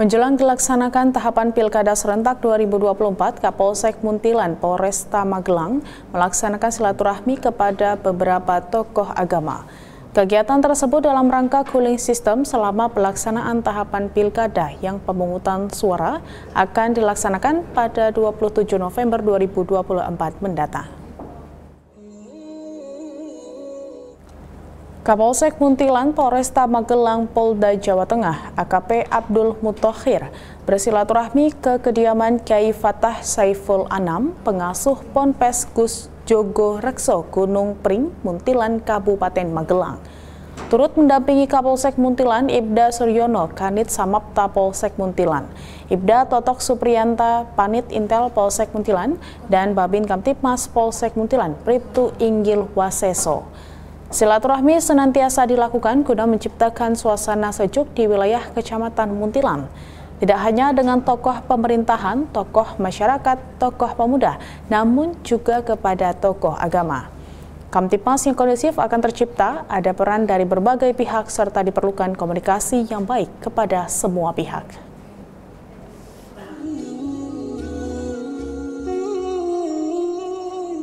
Menjelang dilaksanakan tahapan Pilkada Serentak 2024, Kapolsek Muntilan Polresta Magelang melaksanakan silaturahmi kepada beberapa tokoh agama. Kegiatan tersebut dalam rangka cooling system selama pelaksanaan tahapan pilkada yang pemungutan suara akan dilaksanakan pada 27 November 2024 mendatang. Kapolsek Muntilan Polresta Magelang Polda Jawa Tengah AKP Abdul Mutohir bersilaturahmi ke kediaman Kiai Fatah Saiful Anam pengasuh Ponpes Gus Jogo Rekso Gunung Pring Muntilan Kabupaten Magelang. Turut mendampingi Kapolsek Muntilan Ibda Suryono Kanit Samapta Polsek Muntilan, Ibda Totok Supriyanta Panit Intel Polsek Muntilan, dan Babin Kamtipmas Polsek Muntilan Pritu Inggil Waseso. Silaturahmi senantiasa dilakukan guna menciptakan suasana sejuk di wilayah Kecamatan Muntilan. Tidak hanya dengan tokoh pemerintahan, tokoh masyarakat, tokoh pemuda, namun juga kepada tokoh agama. Kamtipmas yang kondusif akan tercipta, ada peran dari berbagai pihak serta diperlukan komunikasi yang baik kepada semua pihak.